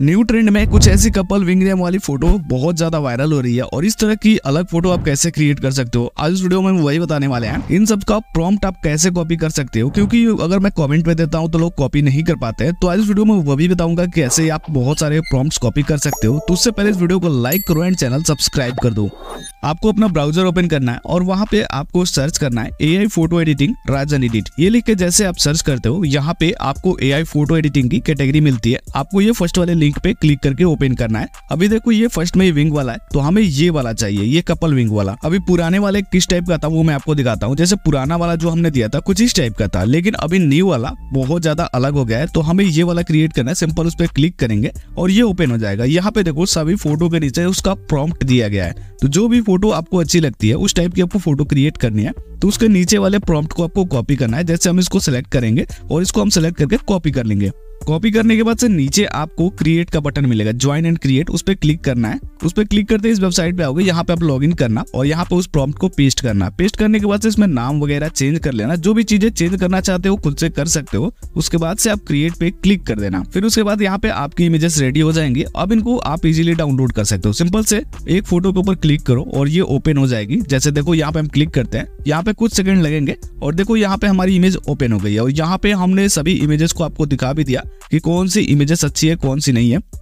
new trend में कुछ ऐसी कपल विंग्रेम वाली फोटो बहुत ज्यादा वायरल हो रही है और इस तरह की अलग फोटो आप कैसे क्रिएट कर सकते हो आज इस वीडियो में वही बताने वाले हैं इन सब का प्रॉम्प्ट आप कैसे कॉपी कर सकते हो क्योंकि अगर मैं कमेंट में देता हूँ तो लोग कॉपी नहीं कर पाते तो आज इस वीडियो में वो भी बताऊंगा कैसे आप बहुत सारे प्रॉम्प्ट कॉपी कर सकते हो तो उससे पहले इस वीडियो को लाइक करो एंड चैनल सब्सक्राइब कर दो आपको अपना ब्राउजर ओपन करना है और वहाँ पे आपको सर्च करना है ए आई फोटो एडिटिंग राजन एडिट ये लिख के जैसे आप सर्च करते हो यहाँ पे आपको ए आई फोटो एडिटिंग की कैटेगरी मिलती है आपको ये फर्स्ट वाले लिंक पे क्लिक करके ओपन करना है अभी देखो ये फर्स्ट में विंग वाला है तो हमें ये वाला चाहिए ये कपल विंग वाला अभी पुराने वाले किस टाइप का था वो मैं आपको दिखाता हूँ जैसे पुराना वाला जो हमने दिया था कुछ इस टाइप का था लेकिन अभी न्यू वाला बहुत ज्यादा अलग हो गया है तो हमें ये वाला क्रिएट करना है सिंपल उस पर क्लिक करेंगे और ये ओपन हो जाएगा यहाँ पे देखो सभी फोटो के नीचे उसका प्रॉम्प्ट दिया गया है तो जो भी फोटो आपको अच्छी लगती है उस टाइप की आपको फोटो क्रिएट करनी है तो उसके नीचे वाले प्रॉम्प्ट को आपको कॉपी करना है जैसे हम इसको सेलेक्ट करेंगे और इसको हम सेलेक्ट करके कॉपी कर लेंगे कॉपी करने के बाद से नीचे आपको क्रिएट का बटन मिलेगा ज्वाइन एंड क्रिएट उस पर क्लिक करना है उस पर क्लिक करते इस वेबसाइट पे आओगे यहाँ पे आप लॉग करना और यहाँ पे उस प्रॉम्प्ट को पेस्ट करना पेस्ट करने के बाद से इसमें नाम वगैरह चेंज कर लेना जो भी चीजें चेंज करना चाहते हो खुद से कर सकते हो उसके बाद से आप क्रिएट पे क्लिक कर देना फिर उसके बाद यहाँ पे आपकी इमेजेस रेडी हो जाएंगे अब इनको आप इजिली डाउनलोड कर सकते हो सिंपल से एक फोटो के ऊपर क्लिक करो और ये ओपन हो जाएगी जैसे देखो यहाँ पे हम क्लिक करते हैं यहाँ पे कुछ सेकंड लगेंगे और देखो यहाँ पे हमारी इमेज ओपन हो गई है और यहाँ पे हमने सभी इमेजेस को आपको दिखा भी दिया कि कौन सी इमेजेस अच्छी है कौन सी नहीं है